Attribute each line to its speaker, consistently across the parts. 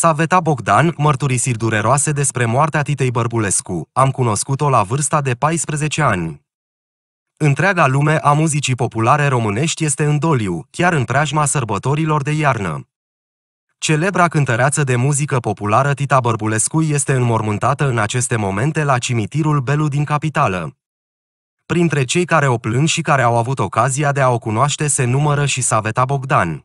Speaker 1: Saveta Bogdan, mărturisiri dureroase despre moartea Titei Bărbulescu. Am cunoscut-o la vârsta de 14 ani. Întreaga lume a muzicii populare românești este în doliu, chiar în preajma sărbătorilor de iarnă. Celebra cântăreață de muzică populară Tita Bărbulescu este înmormântată în aceste momente la cimitirul Belu din capitală. Printre cei care o plâng și care au avut ocazia de a o cunoaște se numără și Saveta Bogdan.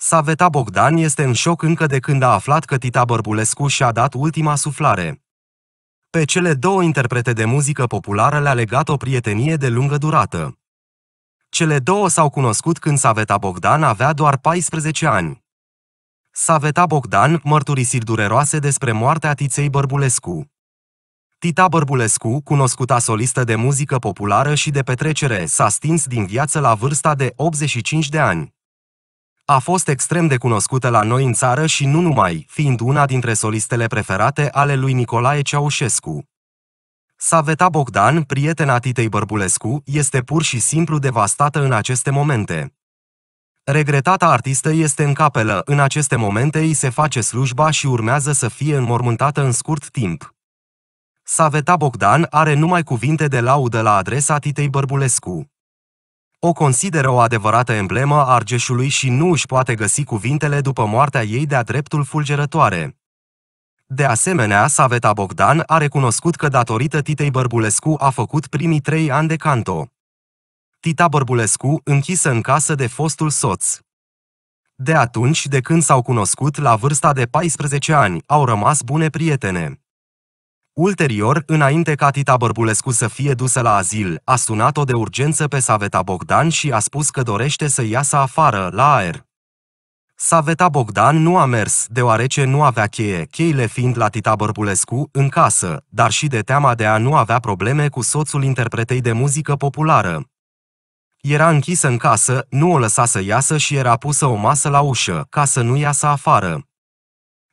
Speaker 1: Saveta Bogdan este în șoc încă de când a aflat că Tita Bărbulescu și-a dat ultima suflare. Pe cele două interprete de muzică populară le-a legat o prietenie de lungă durată. Cele două s-au cunoscut când Saveta Bogdan avea doar 14 ani. Saveta Bogdan mărturisiri dureroase despre moartea Tiței Bărbulescu. Tita Bărbulescu, cunoscuta solistă de muzică populară și de petrecere, s-a stins din viață la vârsta de 85 de ani. A fost extrem de cunoscută la noi în țară și nu numai, fiind una dintre solistele preferate ale lui Nicolae Ceaușescu. Saveta Bogdan, prietena Titei Bărbulescu, este pur și simplu devastată în aceste momente. Regretata artistă este în capelă, în aceste momente îi se face slujba și urmează să fie înmormântată în scurt timp. Saveta Bogdan are numai cuvinte de laudă la adresa Titei Bărbulescu. O consideră o adevărată emblemă a Argeșului și nu își poate găsi cuvintele după moartea ei de-a dreptul fulgerătoare. De asemenea, Saveta Bogdan a recunoscut că datorită Titei Bărbulescu a făcut primii trei ani de canto. Tita Bărbulescu închisă în casă de fostul soț. De atunci, de când s-au cunoscut la vârsta de 14 ani, au rămas bune prietene. Ulterior, înainte ca Tita Bărbulescu să fie dusă la azil, a sunat-o de urgență pe Saveta Bogdan și a spus că dorește să iasă afară, la aer. Saveta Bogdan nu a mers, deoarece nu avea cheie, cheile fiind la Tita Bărbulescu, în casă, dar și de teama de a nu avea probleme cu soțul interpretei de muzică populară. Era închisă în casă, nu o lăsa să iasă și era pusă o masă la ușă, ca să nu iasă afară.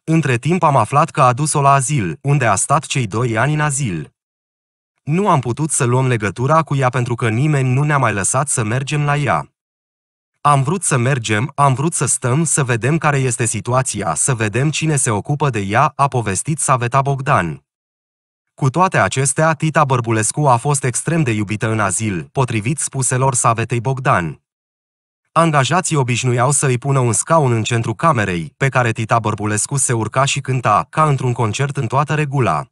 Speaker 1: Între timp am aflat că a dus-o la azil, unde a stat cei doi ani în azil. Nu am putut să luăm legătura cu ea pentru că nimeni nu ne-a mai lăsat să mergem la ea. Am vrut să mergem, am vrut să stăm, să vedem care este situația, să vedem cine se ocupă de ea, a povestit Saveta Bogdan. Cu toate acestea, Tita Bărbulescu a fost extrem de iubită în azil, potrivit spuselor Savetei Bogdan. Angajații obișnuiau să îi pună un scaun în centru camerei, pe care Tita Bărbulescu se urca și cânta, ca într-un concert în toată regula.